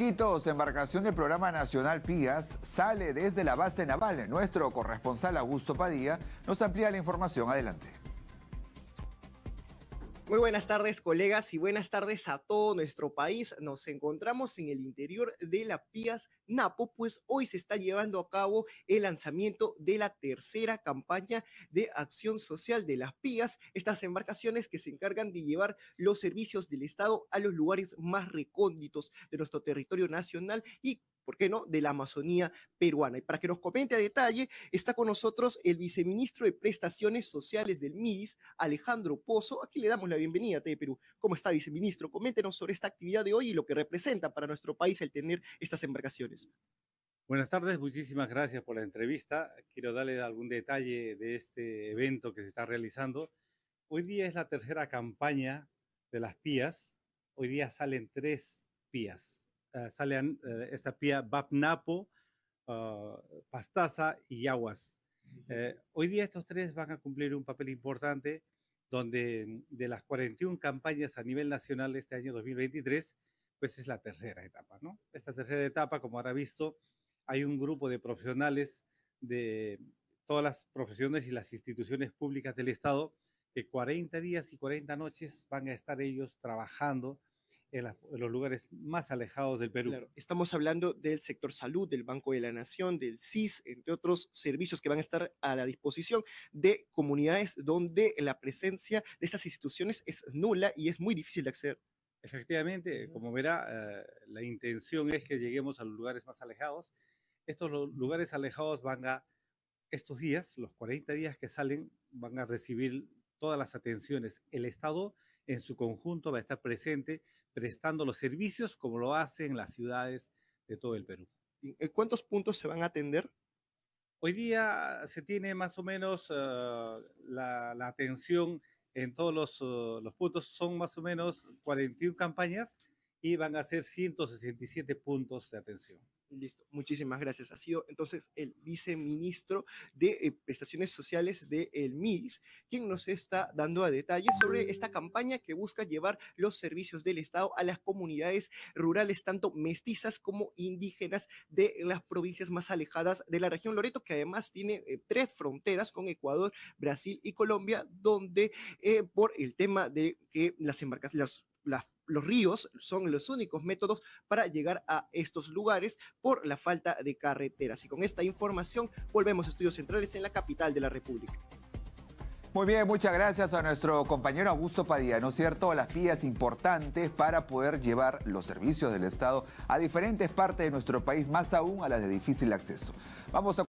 Quitos, embarcación del programa nacional Pías sale desde la base naval. Nuestro corresponsal Augusto Padilla nos amplía la información. Adelante. Muy buenas tardes, colegas, y buenas tardes a todo nuestro país. Nos encontramos en el interior de la Pías Napo, pues hoy se está llevando a cabo el lanzamiento de la tercera campaña de acción social de las Pías, estas embarcaciones que se encargan de llevar los servicios del Estado a los lugares más recónditos de nuestro territorio nacional y ¿por qué no?, de la Amazonía peruana. Y para que nos comente a detalle, está con nosotros el viceministro de Prestaciones Sociales del MIDIS, Alejandro Pozo, aquí le damos la bienvenida a TV Perú. ¿Cómo está, viceministro? Coméntenos sobre esta actividad de hoy y lo que representa para nuestro país el tener estas embarcaciones. Buenas tardes, muchísimas gracias por la entrevista. Quiero darle algún detalle de este evento que se está realizando. Hoy día es la tercera campaña de las pías. Hoy día salen tres pías eh, salen eh, esta pía Bapnapo, ah, Pastaza y Yaguas. Eh, hoy día estos tres van a cumplir un papel importante donde de las 41 campañas a nivel nacional este año 2023, pues es la tercera etapa, ¿no? Esta tercera etapa, como habrá visto, hay un grupo de profesionales de todas las profesiones y las instituciones públicas del Estado que 40 días y 40 noches van a estar ellos trabajando en, los lugares más alejados del Perú. estamos hablando del sector salud, del Banco de la Nación, del CIS, entre otros servicios que van a estar a la disposición de comunidades donde la presencia de estas instituciones es nula y es muy difícil de acceder. Efectivamente, como verá, eh, la intención es que lleguemos a los lugares más alejados. Estos lugares alejados van a, estos días, los 40 días que salen, van a recibir todas las atenciones. El Estado en su conjunto va a estar presente prestando los servicios como lo hacen las ciudades de todo el Perú. ¿En eh, ¿Cuántos puntos se van a atender? Hoy día se tiene más o menos ah, la, atención en todos los, ah, los puntos, son más o menos 41 campañas y van a ser 167 puntos de atención. Listo, muchísimas gracias. Ha sido entonces el viceministro de eh, Prestaciones Sociales del el MIS quien nos está dando a detalle sobre esta campaña que busca llevar los servicios del Estado a las comunidades rurales, tanto mestizas como indígenas de las provincias más alejadas de la región Loreto, que además tiene eh, tres fronteras con Ecuador, Brasil y Colombia, donde eh, por el tema de que las embarcaciones, los ríos son los únicos métodos para llegar a estos lugares por la falta de carreteras. Y con esta información volvemos a Estudios Centrales en la capital de la República. Muy bien, muchas gracias a nuestro compañero Augusto Padilla, ¿no es cierto? Las vías importantes para poder llevar los servicios del Estado a diferentes partes de nuestro país, más aún a las de difícil acceso. Vamos a